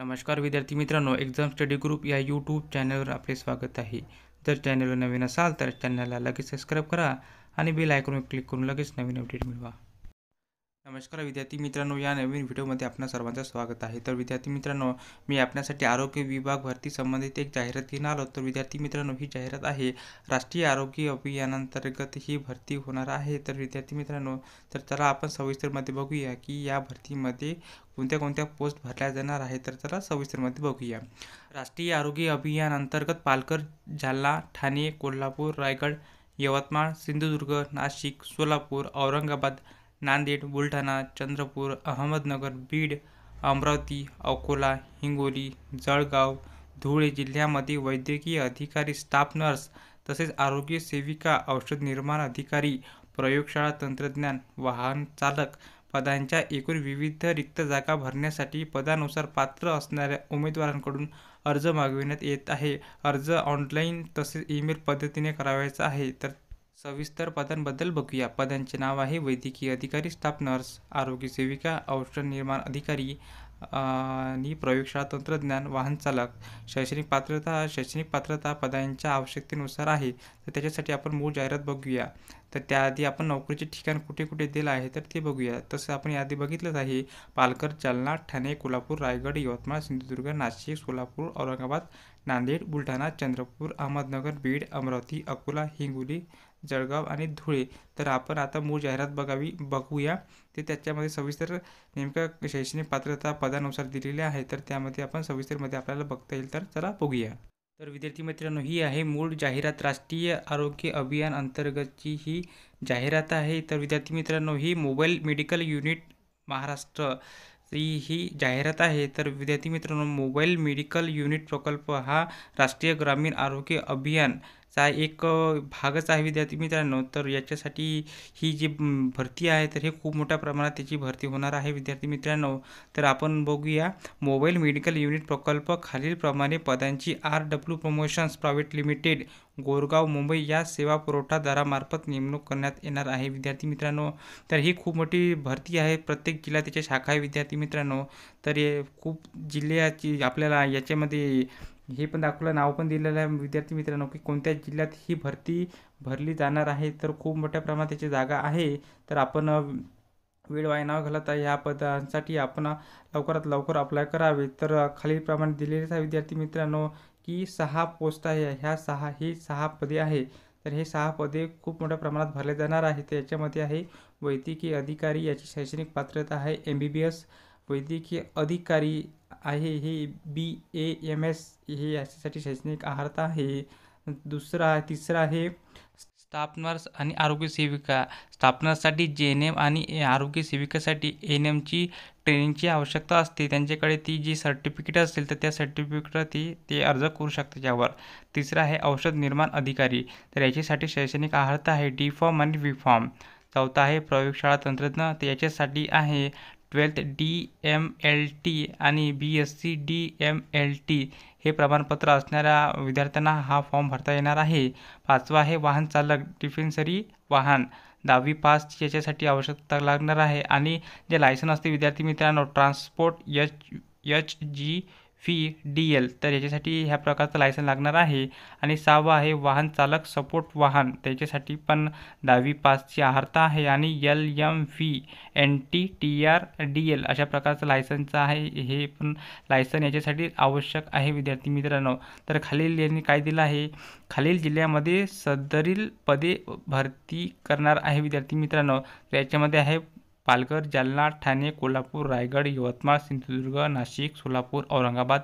नमस्कार विद्यार्थी मित्रांनो एक्झाम स्टडी ग्रुप या यूट्यूब चॅनलवर आपले स्वागत आहे जर चॅनलवर नवीन असाल तर चॅनलला लगेच सबस्क्राईब करा आणि बेल आयकॉनवर क्लिक करून लगेच नवीन अपडेट मिळवा नमस्कार विद्यार्थी मित्रांनो या नवीन व्हिडिओमध्ये आपणा सर्वांचं स्वागत आहे तर विद्यार्थी मित्रांनो मी आपल्यासाठी आरोग्य विभाग भरती संबंधित एक जाहिरात घेणार आलो तर विद्यार्थी मित्रांनो ही जाहिरात आहे राष्ट्रीय आरोग्य अभियानांतर्गत ही भरती होणार आहे तर विद्यार्थी मित्रांनो तर चला आपण सविस्तरमध्ये बघूया की या भरतीमध्ये कोणत्या कोणत्या पोस्ट भरल्या जाणार आहे तर चला सविस्तरमध्ये बघूया राष्ट्रीय आरोग्य अभियान अंतर्गत पालकर जालना ठाणे कोल्हापूर रायगड यवतमाळ सिंधुदुर्ग नाशिक सोलापूर औरंगाबाद नांदेड बुलढाणा चंद्रपूर अहमदनगर बीड अमरावती अकोला हिंगोली जळगाव धुळे जिल्ह्यामध्ये वैद्यकीय अधिकारी स्टाफ नर्स तसेच आरोग्य सेविका औषध निर्माण अधिकारी प्रयोगशाळा तंत्रज्ञान वाहन चालक पदांच्या एकूण विविध रिक्त जागा भरण्यासाठी पदानुसार पात्र असणाऱ्या उमेदवारांकडून अर्ज मागविण्यात येत आहे अर्ज ऑनलाईन तसेच ईमेल पद्धतीने करावायचा आहे तर सविस्तर पदांबद्दल बघूया पदांचे नाव आहे वैद्यकीय अधिकारी स्टाफ नर्स आरोग्य सेविका औषध निर्माण अधिकारी आणि प्रयोगशाळा तंत्रज्ञान वाहन चालक शैक्षणिक पात्रता शैक्षणिक पात्रता पदांच्या आवश्यकतेनुसार आहे तर त्याच्यासाठी आपण मूळ जाहिरात बघूया तर त्याआधी आपण नोकरीचे ठिकाण कुठे कुठे दिलं आहे तर ते बघूया तसं आपण याआधी बघितलंच आहे पालघर जालना ठाणे कोल्हापूर रायगड यवतमाळ सिंधुदुर्ग नाशिक सोलापूर औरंगाबाद नांदेड बुलढाणा चंद्रपूर अहमदनगर बीड अमरावती अकोला हिंगोली जळगाव आणि धुळे तर आपण आता मूळ जाहिरात बघावी बघूया ते त्याच्यामध्ये सविस्तर नेमकं शैक्षणिक पात्रता पदानुसार दिलेल्या आहे तर त्यामध्ये आपण सविस्तरमध्ये आपल्याला बघता येईल तर चला बघूया तर विद्यार्थी मित्रांनो ही आहे मूळ जाहिरात राष्ट्रीय आरोग्य अभियान अंतर्गतची ही जाहिरात आहे तर विद्यार्थी मित्रांनो ही मोबाईल मेडिकल युनिट महाराष्ट्र ही ही जाहिरात आहे तर विद्यार्थी मित्रांनो मोबाईल मेडिकल युनिट प्रकल्प हा राष्ट्रीय ग्रामीण आरोग्य अभियान चा एक भागच आहे विद्यार्थी मित्रांनो तर याच्यासाठी ही जी भरती आहे तर हे खूप मोठ्या प्रमाणात त्याची भरती होणार आहे विद्यार्थी मित्रांनो तर आपण बघूया मोबाईल मेडिकल युनिट प्रकल्प खालीलप्रमाणे पदांची R W promotions private limited Goregaon Mumbai या सेवा पुरवठादारामार्फत नेमणूक करण्यात येणार आहे विद्यार्थी मित्रांनो तर ही खूप मोठी भरती आहे प्रत्येक जिल्हा त्याच्या शाखा आहे विद्यार्थी मित्रांनो तर हे खूप जिल्ह्याची आपल्याला याच्यामध्ये हे पण दाखवलं नाव पण दिलेलं आहे विद्यार्थी मित्रांनो की कोणत्या जिल्ह्यात ही भरती भरली जाणार आहे तर खूप मोठ्या प्रमाणात त्याची जागा आहे तर आपण वेळ वाया न आहे या पदांसाठी आपण लवकरात लवकर अप्लाय करावे तर खालीलप्रमाणे दिलेले आहे विद्यार्थी मित्रांनो की सहा पोस्ट आहे ह्या सहा ही सहा पदे आहे तर हे सहा पदे खूप मोठ्या प्रमाणात भरले जाणार आहे तर याच्यामध्ये आहे वैद्यकीय अधिकारी याची शैक्षणिक पात्रता आहे एम बी बी एस वैद्यकीय अधिकारी आहे हे बी ए एम एस हे याच्यासाठी शैक्षणिक अर्हता आहे दुसरं आहे तिसरं आहे स्टाफ नर्स आणि आरोग्य सेविका स्टाफ जे एन एम आणि आरोग्य सेविकेसाठी एन एमची ट्रेनिंगची आवश्यकता असते त्यांच्याकडे ती जी सर्टिफिकेट असेल तर त्या सर्टिफिकेटवरती ती ते अर्ज करू शकतात ज्यावर तिसरं आहे औषध निर्माण अधिकारी तर याच्यासाठी शैक्षणिक आहारता आहे डी फॉर्म आणि वी फॉर्म चौथा आहे प्रयोगशाळा तंत्रज्ञ तर याच्यासाठी आहे twelfth D M L T आणि B S C D M L T हे प्रमाणपत्र असणाऱ्या विद्यार्थ्यांना हा फॉर्म भरता येणार आहे पाचवा आहे वाहन चालक डिफेन्सरी वाहन दहावी पास याच्यासाठी आवश्यकता लागणार आहे आणि जे लायसन असते विद्यार्थी मित्रांनो transport H H G F D L तर याच्यासाठी ह्या प्रकारचं लायसन लागणार आहे आणि सहावा आहे वाहन चालक सपोर्ट वाहन त्याच्यासाठी पण दहावी पासची अर्हता आहे आणि L M V N T T R D L अशा प्रकारचं लायसनचं आहे हे पण लायसन याच्यासाठी आवश्यक आहे विद्यार्थी मित्रांनो तर खालील यांनी काय दिलं आहे खालील जिल्ह्यामध्ये सदरील पदे भरती करणार आहे विद्यार्थी मित्रांनो तर याच्यामध्ये आहे पालघर जालना ठाणे कोल्हापूर रायगड यवतमाळ सिंधुदुर्ग नाशिक सोलापूर औरंगाबाद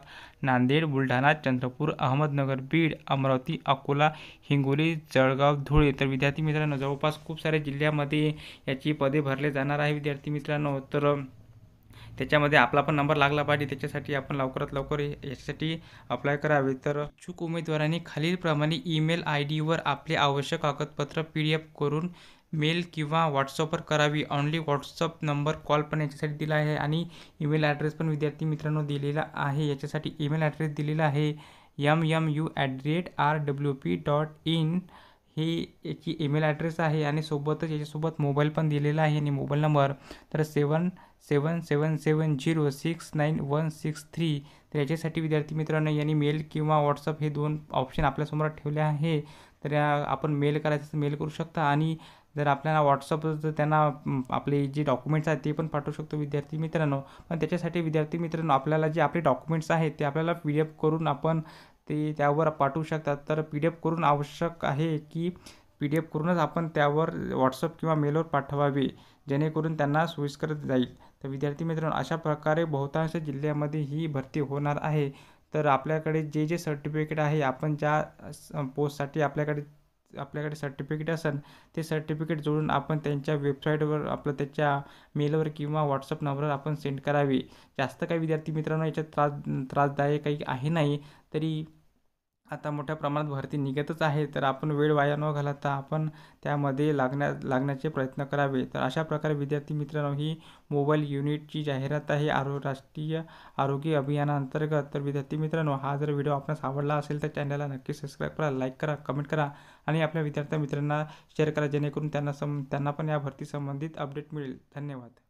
नांदेड बुलढाणा चंद्रपूर अहमदनगर बीड अमरावती अकोला हिंगोली जळगाव धुळे तर विद्यार्थी मित्रांनो जवळपास खूप साऱ्या जिल्ह्यामध्ये याची पदे भरले जाणार आहे विद्यार्थी मित्रांनो तर त्याच्यामध्ये आपला पण नंबर लागला पाहिजे त्याच्यासाठी आपण लवकरात लवकर यासाठी अप्लाय करावे तर इच्छुक उमेदवारांनी खालीलप्रमाणे ईमेल आय डीवर आपले आवश्यक कागदपत्र पी डी एफ करून मेल किंवा व्हॉट्सअपवर करावी ऑनली व्हॉट्सअप नंबर कॉल पण याच्यासाठी दिला आहे आणि ईमेल ॲड्रेस पण विद्यार्थी मित्रांनो दिलेला आहे याच्यासाठी ईमेल ॲड्रेस दिलेला आहे M M U at the rate R W P dot in हे याची ईमेल ॲड्रेस आहे आणि सोबतच याच्यासोबत मोबाईल पण दिलेला आहे आणि मोबाईल नंबर तर seven seven seven seven zero six nine one six three तर याच्यासाठी विद्यार्थी मित्रांनो यांनी मेल किंवा व्हॉट्सअप हे दोन ऑप्शन आपल्यासमोर ठेवले आहे तर आपण मेल करायचं मेल करू शकता आणि जर आपल्याला व्हॉट्सअप जर त्यांना आपले जे डॉक्युमेंट्स आहेत ते पण पाठवू शकतो विद्यार्थी मित्रांनो पण त्याच्यासाठी विद्यार्थी मित्रांनो आपल्याला जे आपले डॉक्युमेंट्स आहेत ते आपल्याला पी डी एफ करून आपण ते त्यावर पाठवू शकतात तर पी डी एफ करून आवश्यक आहे की पी डी एफ करूनच आपण त्यावर व्हॉट्सअप किंवा मेलवर पाठवावे जेणेकरून त्यांना सोयीस्कर जाईल तर विद्यार्थी मित्रांनो अशा प्रकारे बहुतांश जिल्ह्यामध्ये ही भरती होणार आहे तर आपल्याकडे जे जे सर्टिफिकेट आहे आपण ज्या पोस्टसाठी आपल्याकडे आपल्याकडे सर्टिफिकेट असेल ते सर्टिफिकेट जोडून आपण त्यांच्या वेबसाईटवर आपलं त्याच्या मेलवर किंवा व्हॉट्सअप नंबरवर आपण सेंड करावे जास्त काही विद्यार्थी मित्रांनो याच्यात त्रास त्रासदायक काही आहे नाही तरी आता मोठ्या प्रमाणात भरती निघतच आहे तर आपण वेळ वाया न घालवता आपण त्यामध्ये लागण्या लागण्याचे प्रयत्न करावे तर अशा प्रकारे विद्यार्थी मित्रांनो ही मोबाईल युनिटची जाहिरात आहे आरो राष्ट्रीय आरोग्य अभियानाअंतर्गत तर विद्यार्थी मित्रांनो हा जर व्हिडिओ आपणास आवडला असेल तर चॅनलला नक्की सबस्क्राईब करा लाईक करा कमेंट करा आणि आपल्या विद्यार्थी मित्रांना शेअर करा जेणेकरून त्यांना सम त्यांना पण या भरतीसंबंधित अपडेट मिळेल धन्यवाद